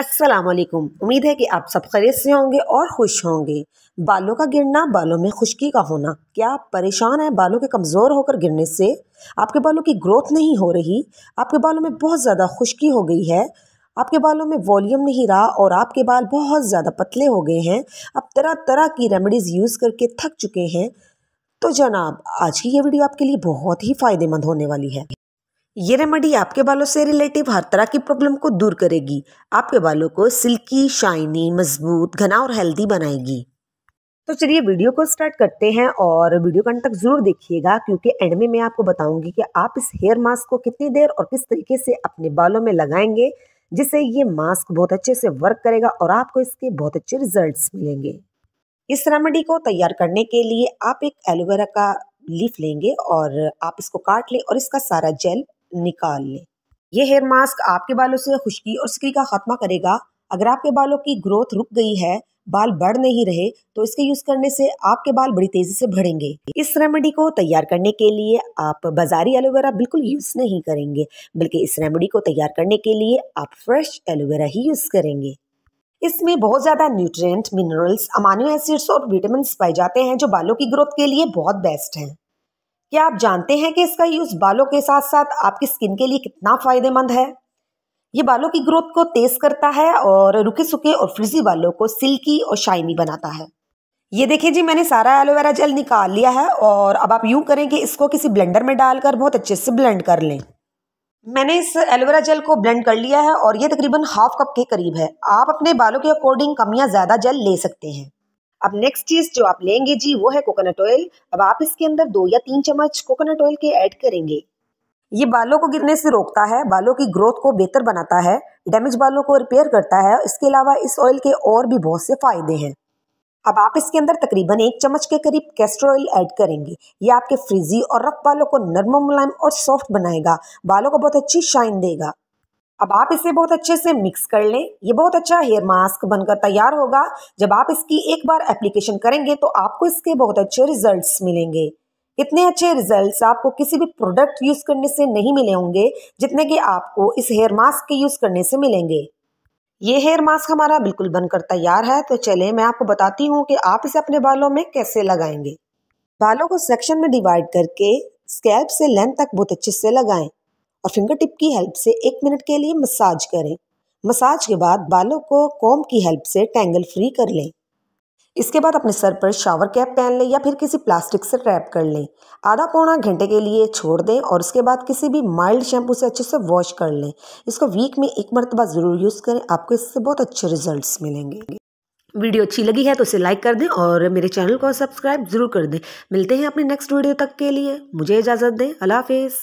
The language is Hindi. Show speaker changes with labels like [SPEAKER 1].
[SPEAKER 1] अस्सलाम वालेकुम उम्मीद है कि आप सब खैरियत से होंगे और खुश होंगे बालों का गिरना बालों में खुश्की का होना क्या आप परेशान हैं बालों के कमज़ोर होकर गिरने से आपके बालों की ग्रोथ नहीं हो रही आपके बालों में बहुत ज़्यादा खुश्की हो गई है आपके बालों में वॉल्यूम नहीं रहा और आपके बाल बहुत ज़्यादा पतले हो गए हैं आप तरह तरह की रेमडीज़ यूज़ करके थक चुके हैं तो जनाब आज की ये वीडियो आपके लिए बहुत ही फ़ायदेमंद होने वाली है ये रेमेडी आपके बालों से रिलेटिव हर तरह की प्रॉब्लम को दूर करेगी आपके बालों को सिल्की शाइनी मजबूत घना और हेल्दी बनाएगी तो चलिए वीडियो को स्टार्ट करते हैं और वीडियो का अंत तक जरूर देखिएगा क्योंकि एंड में मैं आपको बताऊंगी कि आप इस हेयर मास्क को कितनी देर और किस तरीके से अपने बालों में लगाएंगे जिससे ये मास्क बहुत अच्छे से वर्क करेगा और आपको इसके बहुत अच्छे रिजल्ट्स मिलेंगे इस रेमेडी को तैयार करने के लिए आप एक एलोवेरा का लीफ लेंगे और आप इसको काट लें और इसका सारा जेल निकाल लें यह हेयर मास्क आपके बालों से खुश्की और सिकरी का खात्मा करेगा अगर आपके बालों की ग्रोथ रुक गई है बाल बढ़ नहीं रहे तो इसके यूज करने से आपके बाल बड़ी तेजी से बढ़ेंगे इस रेमेडी को तैयार करने के लिए आप बाजारी एलोवेरा बिल्कुल यूज नहीं करेंगे बल्कि इस रेमेडी को तैयार करने के लिए आप फ्रेश एलोवेरा ही यूज करेंगे इसमें बहुत ज़्यादा न्यूट्रिएंट मिनरल्स अमानो एसिड्स और विटामिन पाए जाते हैं जो बालों की ग्रोथ के लिए बहुत बेस्ट हैं क्या आप जानते हैं कि इसका यूज़ बालों के साथ साथ आपकी स्किन के लिए कितना फ़ायदेमंद है ये बालों की ग्रोथ को तेज़ करता है और रुके सूखे और फ्रिजी बालों को सिल्की और शाइनी बनाता है ये देखिए जी मैंने सारा एलोवेरा जेल निकाल लिया है और अब आप यूं करें कि इसको किसी ब्लेंडर में डालकर बहुत अच्छे से ब्लेंड कर लें मैंने इस एलोवेरा जेल को ब्लेंड कर लिया है और ये तकरीबन हाफ कप के करीब है आप अपने बालों के अकॉर्डिंग कम या ज़्यादा जेल ले सकते हैं अब नेक्स्ट चीज जो आप लेंगे जी वो है कोकोनट ऑयल अब आप इसके अंदर दो या तीन चम्मच कोकोनट ऑयल के ऐड करेंगे ये बालों को गिरने से रोकता है बालों की ग्रोथ को बेहतर बनाता है डैमेज बालों को रिपेयर करता है इसके अलावा इस ऑयल के और भी बहुत से फायदे हैं अब आप इसके अंदर तकरीबन एक चम्मच के करीब कैस्टर ऑयल ऐड करेंगे ये आपके फ्रिजी और रफ बालों को नर्म मुलायम और सॉफ्ट बनाएगा बालों को बहुत अच्छी शाइन देगा अब आप इसे बहुत अच्छे से मिक्स कर लें ये बहुत अच्छा हेयर मास्क बनकर तैयार होगा जब आप इसकी एक बार एप्लीकेशन करेंगे तो आपको इसके बहुत अच्छे रिजल्ट्स मिलेंगे इतने अच्छे रिजल्ट्स आपको किसी भी प्रोडक्ट यूज़ करने से नहीं मिले होंगे जितने कि आपको इस हेयर मास्क के यूज़ करने से मिलेंगे ये हेयर मास्क हमारा बिल्कुल बनकर तैयार है तो चले मैं आपको बताती हूँ कि आप इसे अपने बालों में कैसे लगाएंगे बालों को सेक्शन में डिवाइड करके स्कैल्प से लेंथ तक बहुत अच्छे से लगाएं और फिंगर टिप की हेल्प से एक मिनट के लिए मसाज करें मसाज के बाद बालों को कॉम की हेल्प से टैंगल फ्री कर लें इसके बाद अपने सर पर शावर कैप पहन लें या फिर किसी प्लास्टिक से रैप कर लें आधा पौना घंटे के लिए छोड़ दें और उसके बाद किसी भी माइल्ड शैम्पू से अच्छे से वॉश कर लें इसको वीक में एक मरतबा ज़रूर यूज़ करें आपको इससे बहुत अच्छे रिजल्ट्स मिलेंगे वीडियो अच्छी लगी है तो इसे लाइक कर दें और मेरे चैनल को सब्सक्राइब ज़रूर कर दें मिलते हैं अपने नेक्स्ट वीडियो तक के लिए मुझे इजाज़त दें अल्लाह हाफिज़